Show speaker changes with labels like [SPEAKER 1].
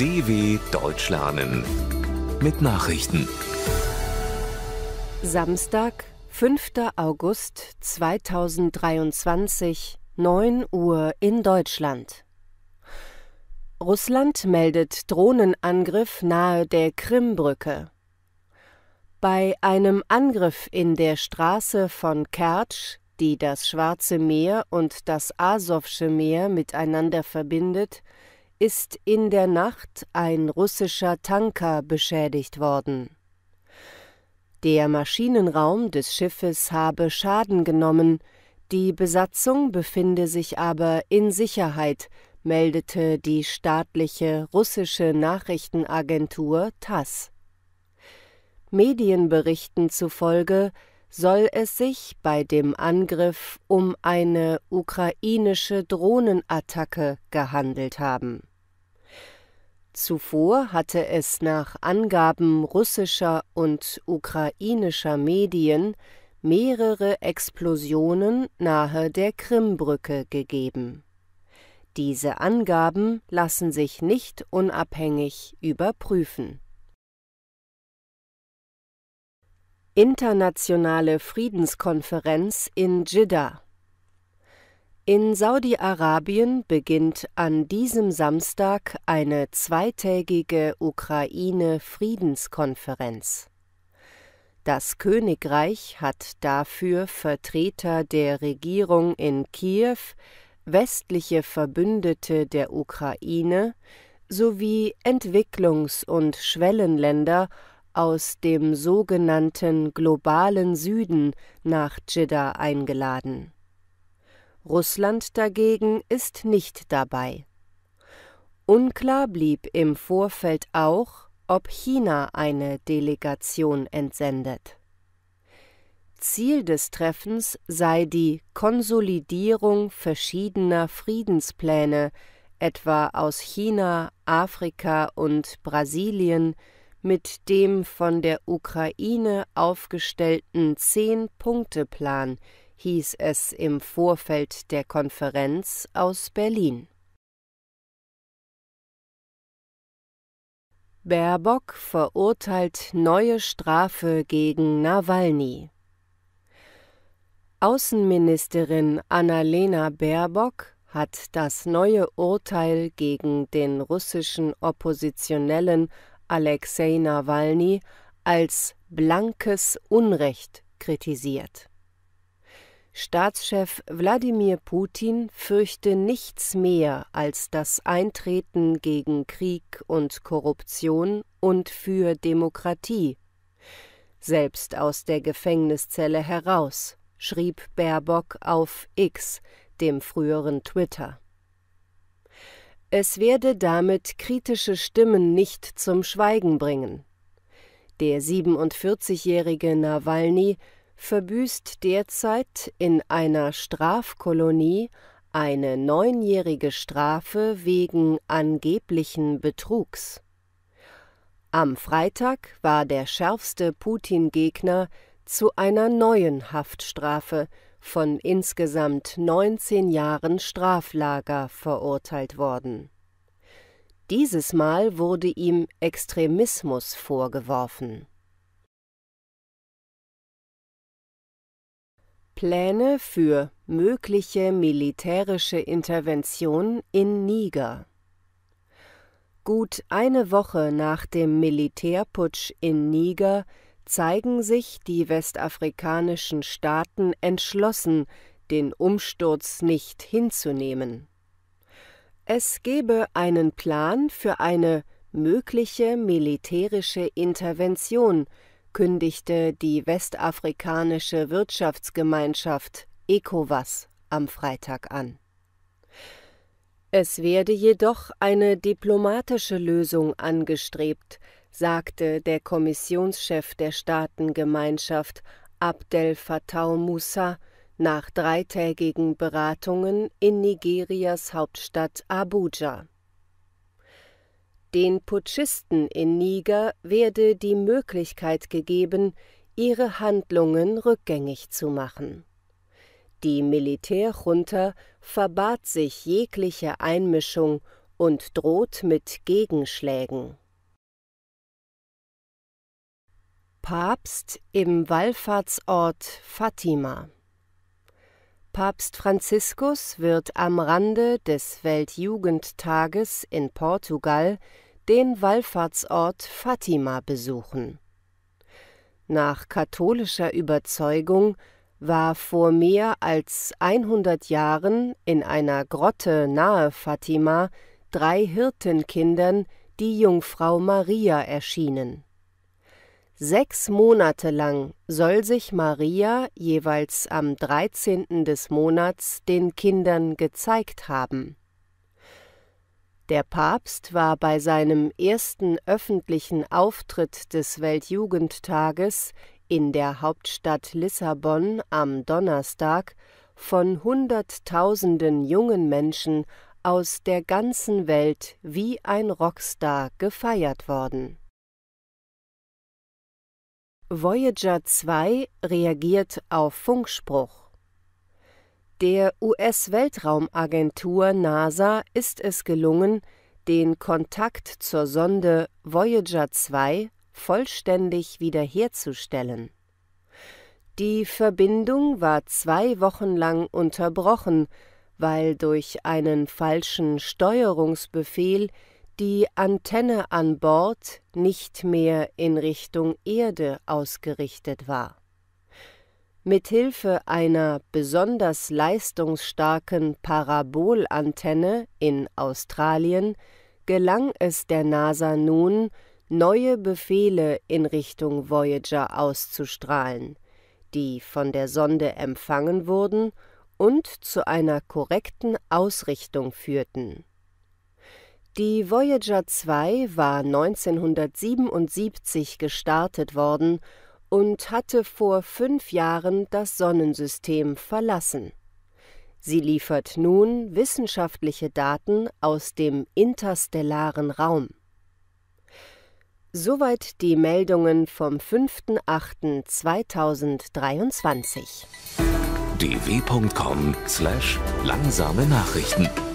[SPEAKER 1] DW Deutsch lernen mit Nachrichten. Samstag, 5. August 2023, 9 Uhr in Deutschland. Russland meldet Drohnenangriff nahe der Krimbrücke. Bei einem Angriff in der Straße von Kertsch die das Schwarze Meer und das Asowsche Meer miteinander verbindet, ist in der Nacht ein russischer Tanker beschädigt worden. Der Maschinenraum des Schiffes habe Schaden genommen, die Besatzung befinde sich aber in Sicherheit, meldete die staatliche russische Nachrichtenagentur TASS. Medienberichten zufolge soll es sich bei dem Angriff um eine ukrainische Drohnenattacke gehandelt haben Zuvor hatte es nach Angaben russischer und ukrainischer Medien mehrere Explosionen nahe der Krimbrücke gegeben. Diese Angaben lassen sich nicht unabhängig überprüfen. Internationale Friedenskonferenz in Jidda in Saudi-Arabien beginnt an diesem Samstag eine zweitägige Ukraine-Friedenskonferenz. Das Königreich hat dafür Vertreter der Regierung in Kiew, westliche Verbündete der Ukraine sowie Entwicklungs- und Schwellenländer aus dem sogenannten globalen Süden nach Dschidda eingeladen Russland dagegen ist nicht dabei. Unklar blieb im Vorfeld auch, ob China eine Delegation entsendet. Ziel des Treffens sei die Konsolidierung verschiedener Friedenspläne, etwa aus China, Afrika und Brasilien, mit dem von der Ukraine aufgestellten Zehn-Punkte-Plan, hieß es im Vorfeld der Konferenz aus Berlin. Baerbock verurteilt neue Strafe gegen Nawalny. Außenministerin Annalena Baerbock hat das neue Urteil gegen den russischen Oppositionellen Alexei Nawalny als blankes Unrecht kritisiert. Staatschef Wladimir Putin fürchte nichts mehr als das Eintreten gegen Krieg und Korruption und für Demokratie. Selbst aus der Gefängniszelle heraus, schrieb Baerbock auf X, dem früheren Twitter. Es werde damit kritische Stimmen nicht zum Schweigen bringen. Der 47-jährige Nawalny verbüßt derzeit in einer Strafkolonie eine neunjährige Strafe wegen angeblichen Betrugs. Am Freitag war der schärfste Putin-Gegner zu einer neuen Haftstrafe von insgesamt 19 Jahren Straflager verurteilt worden. Dieses Mal wurde ihm Extremismus vorgeworfen Pläne für mögliche militärische Intervention in Niger. Gut eine Woche nach dem Militärputsch in Niger zeigen sich die westafrikanischen Staaten entschlossen, den Umsturz nicht hinzunehmen. Es gebe einen Plan für eine mögliche militärische Intervention kündigte die westafrikanische Wirtschaftsgemeinschaft ECOWAS am Freitag an. Es werde jedoch eine diplomatische Lösung angestrebt, sagte der Kommissionschef der Staatengemeinschaft Abdel Fattah Musa nach dreitägigen Beratungen in Nigerias Hauptstadt Abuja. Den Putschisten in Niger werde die Möglichkeit gegeben, ihre Handlungen rückgängig zu machen. Die Militärjunta verbat sich jegliche Einmischung und droht mit Gegenschlägen. Papst im Wallfahrtsort Fatima Papst Franziskus wird am Rande des Weltjugendtages in Portugal den Wallfahrtsort Fatima besuchen. Nach katholischer Überzeugung war vor mehr als 100 Jahren in einer Grotte nahe Fatima drei Hirtenkindern die Jungfrau Maria erschienen Sechs Monate lang soll sich Maria jeweils am 13. des Monats den Kindern gezeigt haben. Der Papst war bei seinem ersten öffentlichen Auftritt des Weltjugendtages in der Hauptstadt Lissabon am Donnerstag von Hunderttausenden jungen Menschen aus der ganzen Welt wie ein Rockstar gefeiert worden Voyager 2 reagiert auf Funkspruch. Der US-Weltraumagentur NASA ist es gelungen, den Kontakt zur Sonde Voyager 2 vollständig wiederherzustellen. Die Verbindung war zwei Wochen lang unterbrochen, weil durch einen falschen Steuerungsbefehl die Antenne an Bord nicht mehr in Richtung Erde ausgerichtet war. Mithilfe einer besonders leistungsstarken Parabolantenne in Australien gelang es der NASA nun, neue Befehle in Richtung Voyager auszustrahlen, die von der Sonde empfangen wurden und zu einer korrekten Ausrichtung führten die Voyager 2 war 1977 gestartet worden und hatte vor fünf Jahren das Sonnensystem verlassen. Sie liefert nun wissenschaftliche Daten aus dem interstellaren Raum. Soweit die Meldungen vom 5.8.2023. dw.com/langsame Nachrichten